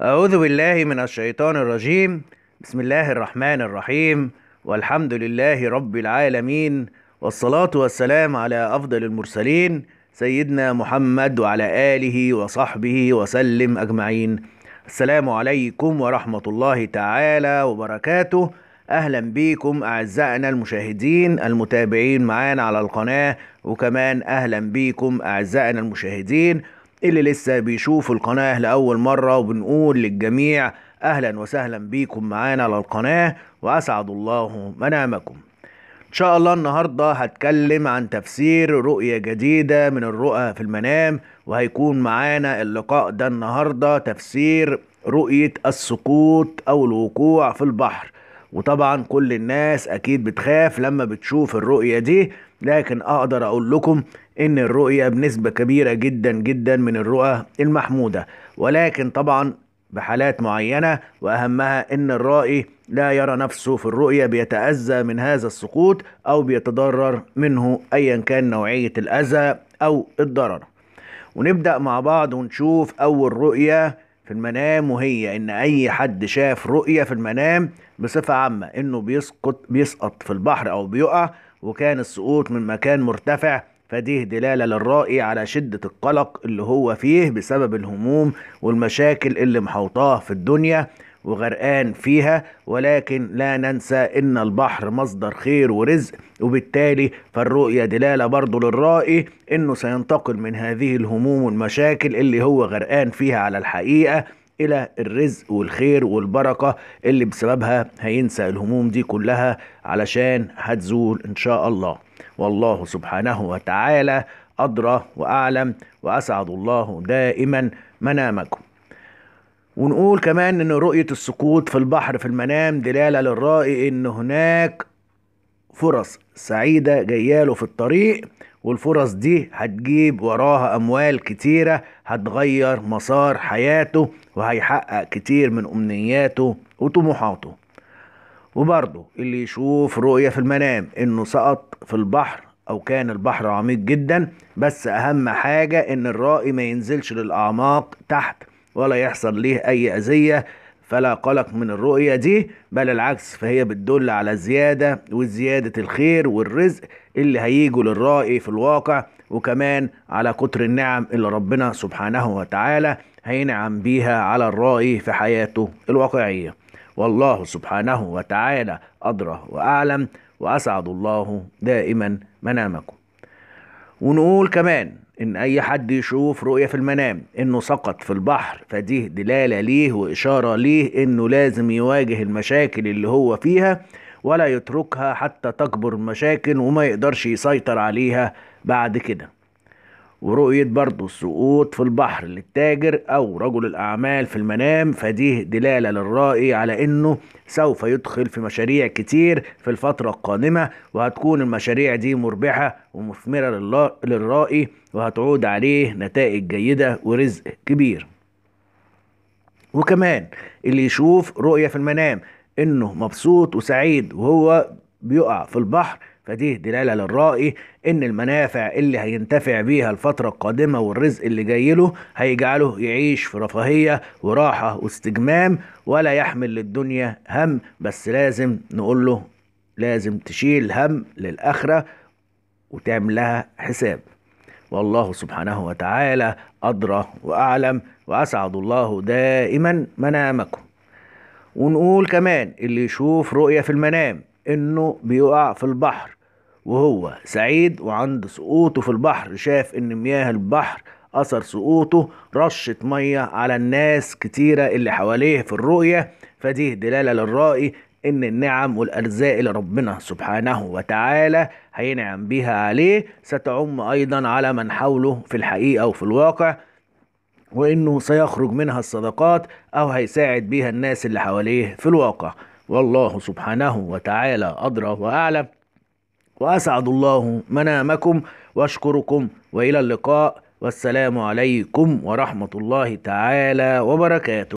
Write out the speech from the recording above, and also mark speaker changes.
Speaker 1: أعوذ بالله من الشيطان الرجيم بسم الله الرحمن الرحيم والحمد لله رب العالمين والصلاة والسلام على أفضل المرسلين سيدنا محمد وعلى آله وصحبه وسلم أجمعين السلام عليكم ورحمة الله تعالى وبركاته أهلا بيكم أعزائنا المشاهدين المتابعين معانا على القناة وكمان أهلا بيكم أعزائنا المشاهدين اللي لسه بيشوف القناة لأول مرة وبنقول للجميع أهلا وسهلا بيكم معانا على القناة وأسعد الله منامكم إن شاء الله النهاردة هتكلم عن تفسير رؤية جديدة من الرؤى في المنام وهيكون معانا اللقاء ده النهاردة تفسير رؤية السقوط أو الوقوع في البحر وطبعا كل الناس أكيد بتخاف لما بتشوف الرؤية دي لكن اقدر اقول لكم ان الرؤية بنسبة كبيرة جدا جدا من الرؤى المحمودة ولكن طبعا بحالات معينة واهمها ان الرائي لا يرى نفسه في الرؤية بيتأذى من هذا السقوط او بيتضرر منه ايا كان نوعية الاذى او الضرر ونبدأ مع بعض ونشوف اول رؤية في المنام وهي ان اي حد شاف رؤية في المنام بصفة عامة انه بيسقط بيسقط في البحر او بيقع وكان السقوط من مكان مرتفع فديه دلالة للرائي على شدة القلق اللي هو فيه بسبب الهموم والمشاكل اللي محوطاه في الدنيا وغرقان فيها ولكن لا ننسى ان البحر مصدر خير ورزق وبالتالي فالرؤية دلالة برضه للرائي انه سينتقل من هذه الهموم والمشاكل اللي هو غرقان فيها على الحقيقة الى الرزق والخير والبركة اللي بسببها هينسى الهموم دي كلها علشان هتزول ان شاء الله والله سبحانه وتعالى أدرى وأعلم وأسعد الله دائما منامكم ونقول كمان ان رؤية السقوط في البحر في المنام دلالة للرائي ان هناك فرص سعيدة جياله في الطريق والفرص دي هتجيب وراها اموال كتيرة هتغير مسار حياته وهيحقق كتير من امنياته وطموحاته وبرضه اللي يشوف رؤية في المنام انه سقط في البحر او كان البحر عميق جدا بس اهم حاجة ان الرائي ما ينزلش للاعماق تحت ولا يحصل ليه أي أذية فلا قلق من الرؤية دي بل العكس فهي بتدل على الزيادة وزيادة الخير والرزق اللي هيجوا للرائي في الواقع وكمان على كتر النعم اللي ربنا سبحانه وتعالى هينعم بيها على الرائي في حياته الواقعية والله سبحانه وتعالى أدرى وأعلم وأسعد الله دائما منامكم ونقول كمان ان اي حد يشوف رؤية في المنام انه سقط في البحر فدي دلالة ليه واشارة ليه انه لازم يواجه المشاكل اللي هو فيها ولا يتركها حتى تكبر المشاكل وما يقدرش يسيطر عليها بعد كده ورؤية برضه السقوط في البحر للتاجر أو رجل الأعمال في المنام فدي دلالة للرائي على أنه سوف يدخل في مشاريع كتير في الفترة القادمة وهتكون المشاريع دي مربحة ومثمرة للرائي وهتعود عليه نتائج جيدة ورزق كبير وكمان اللي يشوف رؤية في المنام انه مبسوط وسعيد وهو بيقع في البحر فدي دلالة للرائي ان المنافع اللي هينتفع بيها الفترة القادمة والرزق اللي جاي له هيجعله يعيش في رفاهية وراحة واستجمام ولا يحمل للدنيا هم بس لازم نقول له لازم تشيل هم للآخرة وتعمل لها حساب والله سبحانه وتعالى أدرى وأعلم وأسعد الله دائما منامكم ونقول كمان اللي يشوف رؤية في المنام انه بيقع في البحر وهو سعيد وعند سقوطه في البحر شاف ان مياه البحر اثر سقوطه رشة مية على الناس كتيرة اللي حواليه في الرؤية فدي دلالة للرائي ان النعم والارزاق اللي ربنا سبحانه وتعالى هينعم بيها عليه ستعم ايضا على من حوله في الحقيقة وفي الواقع وانه سيخرج منها الصدقات او هيساعد بيها الناس اللي حواليه في الواقع والله سبحانه وتعالى أدرى وأعلم وأسعد الله منامكم وأشكركم وإلى اللقاء والسلام عليكم ورحمة الله تعالى وبركاته